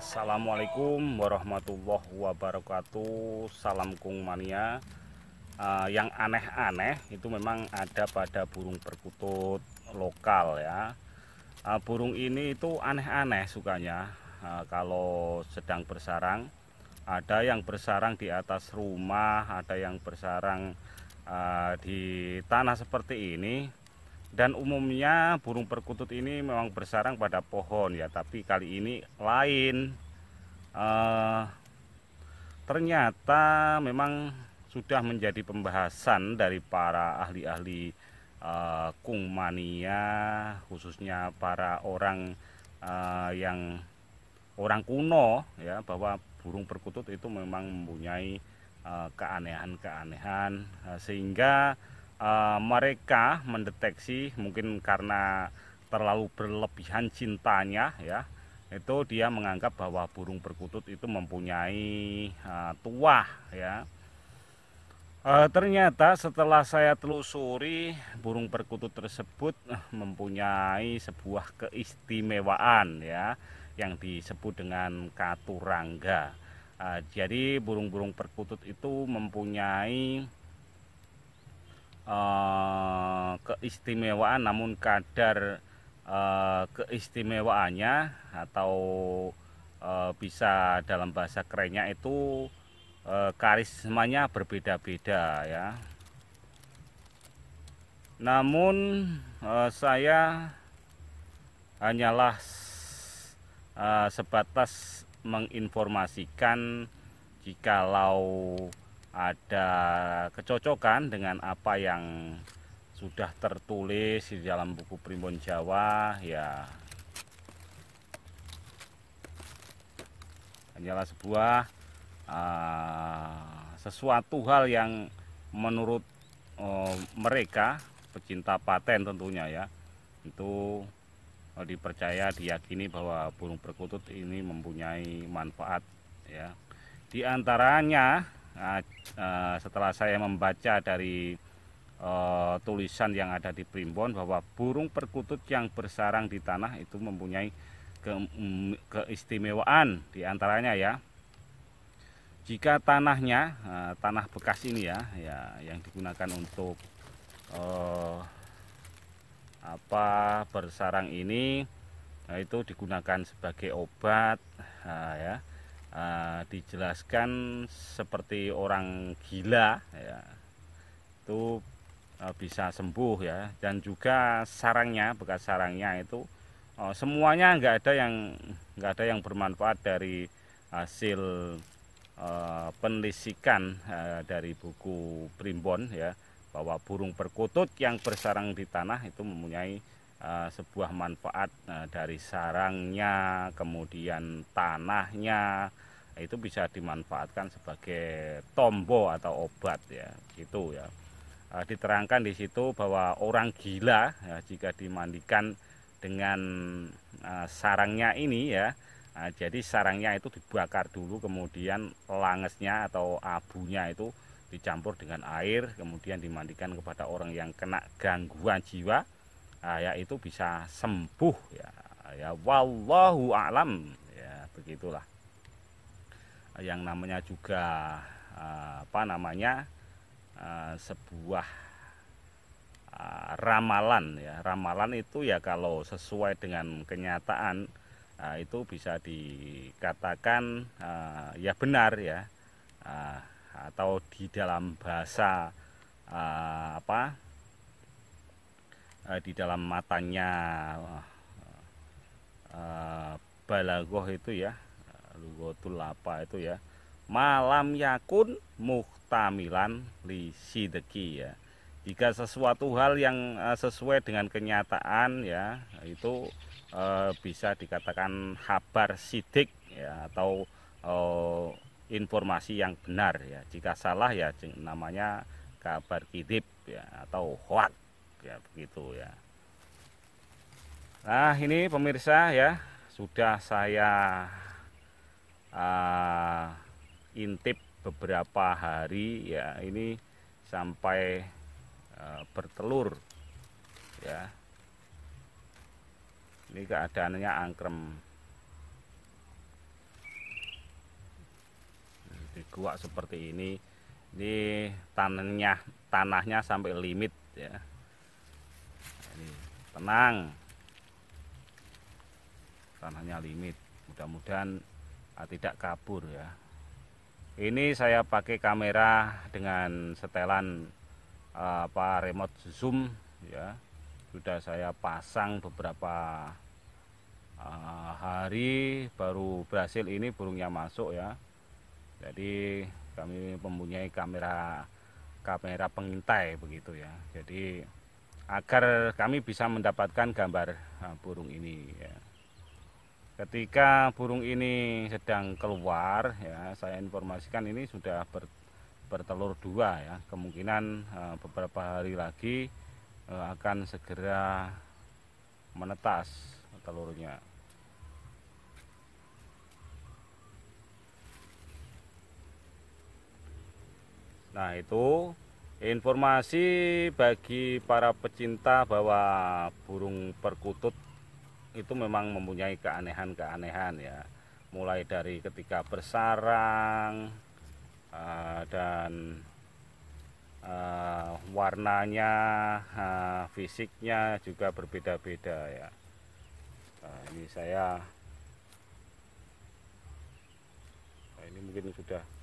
Assalamualaikum warahmatullahi wabarakatuh Salam Kung Mania uh, Yang aneh-aneh itu memang ada pada burung perkutut lokal ya uh, Burung ini itu aneh-aneh sukanya uh, Kalau sedang bersarang Ada yang bersarang di atas rumah Ada yang bersarang uh, di tanah seperti ini dan umumnya burung perkutut ini memang bersarang pada pohon ya tapi kali ini lain uh, ternyata memang sudah menjadi pembahasan dari para ahli-ahli uh, eh, kungmania khususnya para orang uh, yang orang kuno ya bahwa burung perkutut itu memang mempunyai keanehan-keanehan sehingga Eh, mereka mendeteksi mungkin karena terlalu berlebihan cintanya ya itu dia menganggap bahwa burung perkutut itu mempunyai uh, tuah ya e, ternyata setelah saya telusuri burung perkutut tersebut mempunyai sebuah keistimewaan ya yang disebut dengan katurangga jadi burung-burung perkutut itu mempunyai Eh, keistimewaan namun kadar eh, keistimewaannya atau eh, bisa dalam bahasa kerennya itu karismanya berbeda-beda ya namun saya hanyalah sebatas menginformasikan jikalau ada kecocokan dengan apa yang sudah tertulis di dalam buku Primbon Jawa ya hanyalah sebuah uh, sesuatu hal yang menurut uh, mereka pecinta paten tentunya ya itu oh, dipercaya diyakini bahwa burung perkutut ini mempunyai manfaat ya diantaranya antaranya Nah, eh, setelah saya membaca dari uh, tulisan yang ada di Primbon bahwa burung perkutut yang bersarang di tanah itu mempunyai ke, mm, keistimewaan diantaranya ya jika tanahnya uh, tanah bekas ini ya ya yang digunakan untuk uh, apa bersarang ini nah itu digunakan sebagai obat uh, ya uh, dijelaskan seperti orang gila ya itu uh, bisa sembuh ya dan juga sarangnya bekas sarangnya itu uh, semuanya nggak ada yang nggak ada yang bermanfaat dari hasil uh, eh, penelisikan uh, eh, dari buku Primbon ya bahwa burung perkutut yang bersarang di tanah itu mempunyai Eh, sebuah manfaat eh, dari sarangnya, kemudian tanahnya itu bisa dimanfaatkan sebagai tombo atau obat ya, gitu ya. Eh, diterangkan di situ bahwa orang gila ya, jika dimandikan dengan sarangnya ini ya, jadi sarangnya itu dibakar dulu, kemudian langesnya atau abunya itu dicampur dengan air, kemudian dimandikan kepada orang yang kena gangguan jiwa Ah, ya itu bisa sembuh ya ya wallahu alam ya begitulah yang namanya juga ah, apa namanya ah, sebuah ramalan ya ramalan itu ya kalau sesuai dengan kenyataan itu bisa dikatakan ya benar ya atau di dalam bahasa apa Eh, di dalam matanya uh, balagoh itu ya lugotul apa itu ya malam yakun muhtamilan li sideki ya jika sesuatu hal yang eh, sesuai dengan kenyataan ya itu bisa dikatakan habar sidik ya atau informasi yang benar ya jika salah ya namanya kabar kidip ya atau hoax ya begitu ya nah ini pemirsa ya sudah saya uh, intip beberapa hari ya ini sampai uh, bertelur ya ini keadaannya angkrem dikuak seperti ini ini tanahnya tanahnya sampai limit ya tenang tanahnya limit mudah-mudahan ah, tidak kabur ya ini saya pakai kamera dengan setelan ah, apa remote zoom ya sudah saya pasang beberapa ah, hari baru berhasil ini burungnya masuk ya jadi kami mempunyai kamera kamera pengintai begitu ya jadi agar kami bisa mendapatkan gambar eh, burung ini ya. ketika burung ini sedang keluar ya saya informasikan ini sudah ber, bertelur dua ya kemungkinan eh, beberapa hari lagi eh, akan segera menetas telurnya Nah itu Informasi bagi para pecinta bahwa burung perkutut itu memang mempunyai keanehan-keanehan ya. Mulai dari ketika bersarang eh, dan eh, warnanya, eh, fisiknya juga berbeda-beda ya. Nah, ini saya nah, ini mungkin sudah